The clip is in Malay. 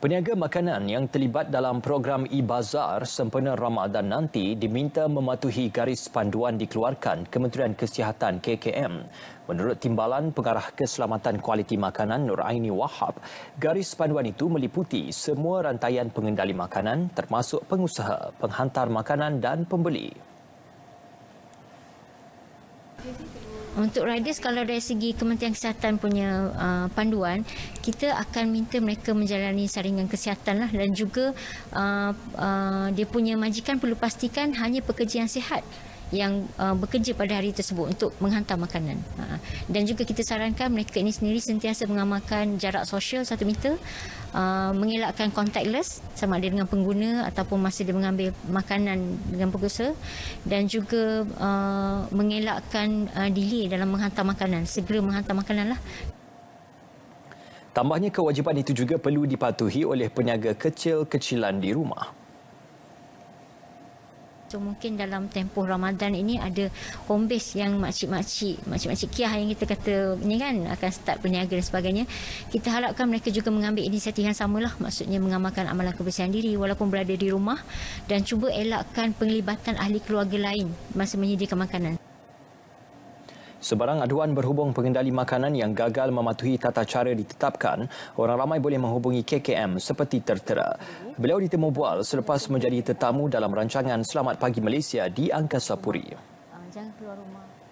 Peniaga makanan yang terlibat dalam program e-bazar sempena Ramadan nanti diminta mematuhi garis panduan dikeluarkan Kementerian Kesihatan KKM. Menurut Timbalan Pengarah Keselamatan Kualiti Makanan Nur Aini Wahab, garis panduan itu meliputi semua rantaian pengendali makanan termasuk pengusaha, penghantar makanan dan pembeli. Untuk riders kalau dari segi Kementerian Kesihatan punya uh, panduan, kita akan minta mereka menjalani saringan kesihatan lah dan juga uh, uh, dia punya majikan perlu pastikan hanya pekerja yang sihat yang uh, bekerja pada hari tersebut untuk menghantar makanan. Ha. Dan juga kita sarankan mereka ini sendiri sentiasa mengamalkan jarak sosial satu meter, uh, mengelakkan contactless sama ada dengan pengguna ataupun masih dia mengambil makanan dengan pengusaha dan juga uh, mengelakkan uh, delay dalam menghantar makanan, segera menghantar makananlah. Tambahnya kewajipan itu juga perlu dipatuhi oleh peniaga kecil-kecilan di rumah atau mungkin dalam tempoh Ramadan ini ada home base yang makcik-makcik, makcik-makcik kiah yang kita kata ni kan akan start berniaga dan sebagainya. Kita harapkan mereka juga mengambil inisiatif yang samalah maksudnya mengamalkan amalan kebersihan diri walaupun berada di rumah dan cuba elakkan penglibatan ahli keluarga lain masa menyediakan makanan. Sebarang aduan berhubung pengendali makanan yang gagal mematuhi tata cara ditetapkan, orang ramai boleh menghubungi KKM seperti tertera. Beliau ditemu bual selepas menjadi tetamu dalam rancangan Selamat Pagi Malaysia di Angkasa Puri. Ah, jangan keluar rumah.